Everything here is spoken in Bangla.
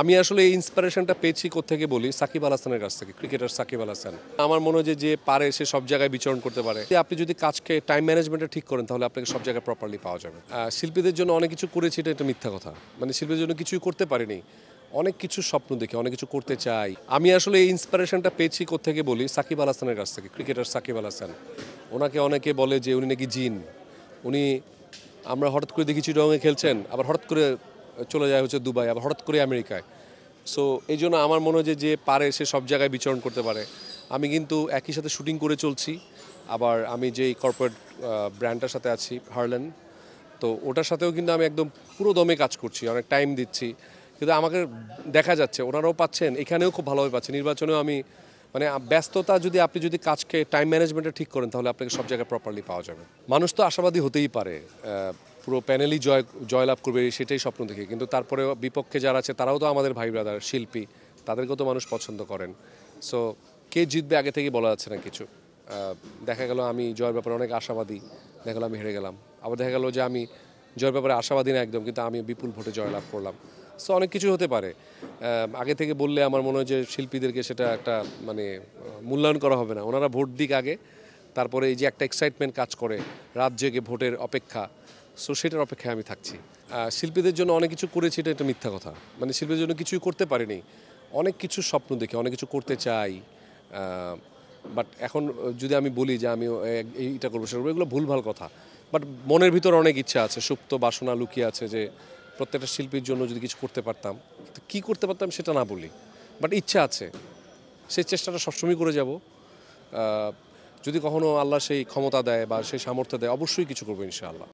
আমি আসলে এই ইন্সপিরেশনটা পেয়েছি কোথেকে বলি সাকিব আল হাসানের কাছ থেকে ক্রিকেটার সাকিব আল হাসান আমার মনে হয় যে পারে সে সব জায়গায় বিচরণ করতে পারে আপনি যদি কাজকে টাইম ম্যানেজমেন্টটা ঠিক করেন তাহলে আপনাকে সব জায়গায় প্রপারলি পাওয়া যাবে শিল্পীদের জন্য অনেক কিছু করেছি এটা একটা মিথ্যা কথা মানে শিল্পীদের জন্য কিছুই করতে পারিনি অনেক কিছু স্বপ্ন দেখি অনেক কিছু করতে চাই আমি আসলে এই ইন্সপিরেশনটা পেয়েছি কোথেকে বলি সাকিব আল হাসানের কাছ থেকে ক্রিকেটার সাকিব আল হাসান ওনাকে অনেকে বলে যে উনি নাকি জিন উনি আমরা হঠাৎ করে দেখি রঙে খেলছেন আবার হঠাৎ করে চলে যায় হচ্ছে দুবাই আবার হঠাৎ করে আমেরিকায় সো এই জন্য আমার মনে হয় যে যে পারে সে সব জায়গায় বিচরণ করতে পারে আমি কিন্তু একই সাথে শুটিং করে চলছি আবার আমি যেই কর্পোরেট ব্র্যান্ডটার সাথে আছি হার্লেন তো ওটার সাথেও কিন্তু আমি একদম পুরো দমে কাজ করছি অনেক টাইম দিচ্ছি কিন্তু আমাকে দেখা যাচ্ছে ওনারাও পাচ্ছেন এখানেও খুব ভালোভাবে পাচ্ছেন নির্বাচনেও আমি মানে ব্যস্ততা যদি আপনি যদি কাজকে টাইম ম্যানেজমেন্টে ঠিক করেন তাহলে আপনাকে সব জায়গায় প্রপারলি পাওয়া যাবে মানুষ তো আশাবাদী হতেই পারে পুরো প্যানেলই জয় জয়লাভ করবে সেটাই স্বপ্ন দেখি কিন্তু তারপরে বিপক্ষে যারা আছে তারাও তো আমাদের ভাই ব্রাদার শিল্পী তাদেরকেও তো মানুষ পছন্দ করেন সো কে জিতবে আগে থেকে বলা যাচ্ছে না কিছু দেখা গেল আমি জয়ের ব্যাপারে অনেক আশাবাদী দেখা গেলো আমি হেরে গেলাম আবার দেখা গেল যে আমি জয়ের ব্যাপারে আশাবাদী না একদম কিন্তু আমি বিপুল ভোটে জয়লাভ করলাম সো অনেক কিছু হতে পারে আগে থেকে বললে আমার মনে হয় যে শিল্পীদেরকে সেটা একটা মানে মূল্যায়ন করা হবে না ওনারা ভোট দিক আগে তারপরে এই যে একটা এক্সাইটমেন্ট কাজ করে রাত জেগে ভোটের অপেক্ষা সো সেটার অপেক্ষায় আমি থাকছি শিল্পীদের জন্য অনেক কিছু করেছি এটা একটা মিথ্যা কথা মানে শিল্পীদের জন্য কিছুই করতে পারিনি অনেক কিছু স্বপ্ন দেখি অনেক কিছু করতে চাই বাট এখন যদি আমি বলি যে আমি এইটা করবো সেটা এগুলো ভুলভাল কথা বাট মনের ভিতর অনেক ইচ্ছা আছে সুপ্ত বাসনা লুকিয়ে আছে যে প্রত্যেকটা শিল্পীর জন্য যদি কিছু করতে পারতাম তো কী করতে পারতাম সেটা না বলি বাট ইচ্ছা আছে সেই চেষ্টাটা সবসময় করে যাব যদি কখনও আল্লাহ সেই ক্ষমতা দেয় বা সেই সামর্থ্য দেয় অবশ্যই কিছু করবো ইনশাআল্লাহ